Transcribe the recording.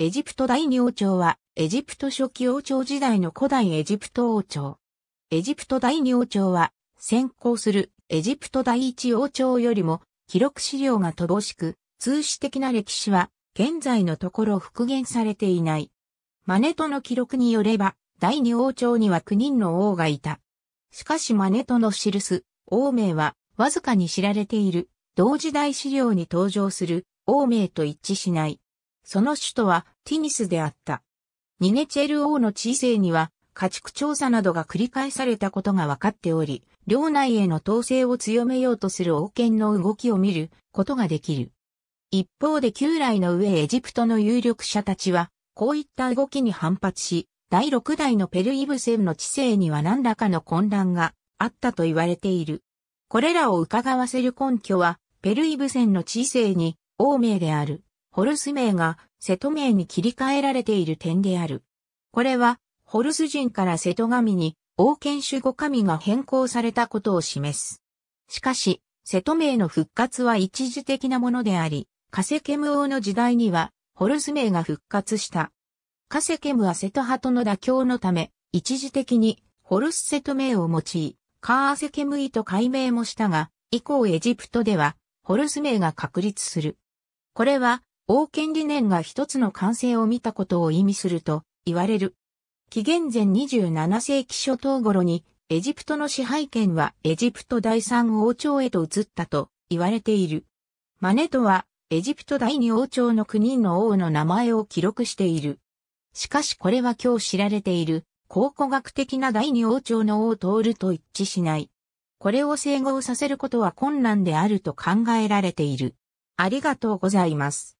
エジプト第二王朝は、エジプト初期王朝時代の古代エジプト王朝。エジプト第二王朝は、先行するエジプト第一王朝よりも、記録資料が乏しく、通史的な歴史は、現在のところ復元されていない。マネトの記録によれば、第二王朝には9人の王がいた。しかしマネトの記す、王名は、わずかに知られている、同時代資料に登場する、王名と一致しない。その首都はティニスであった。ニネチェル王の知性には家畜調査などが繰り返されたことが分かっており、領内への統制を強めようとする王権の動きを見ることができる。一方で旧来の上エジプトの有力者たちは、こういった動きに反発し、第6代のペルイブセンの知性には何らかの混乱があったと言われている。これらを伺わせる根拠は、ペルイブセンの知性に、王名である。ホルス名が瀬戸名に切り替えられている点である。これは、ホルス人から瀬戸神に、王権守護神が変更されたことを示す。しかし、瀬戸名の復活は一時的なものであり、カセケム王の時代には、ホルス名が復活した。カセケムは瀬戸派との妥協のため、一時的に、ホルス瀬戸名を用い、カーセケムイと改名もしたが、以降エジプトでは、ホルス名が確立する。これは、王権理念が一つの完成を見たことを意味すると言われる。紀元前27世紀初頭頃にエジプトの支配権はエジプト第三王朝へと移ったと言われている。マネトはエジプト第二王朝の9人の王の名前を記録している。しかしこれは今日知られている考古学的な第二王朝の王通ると一致しない。これを整合させることは困難であると考えられている。ありがとうございます。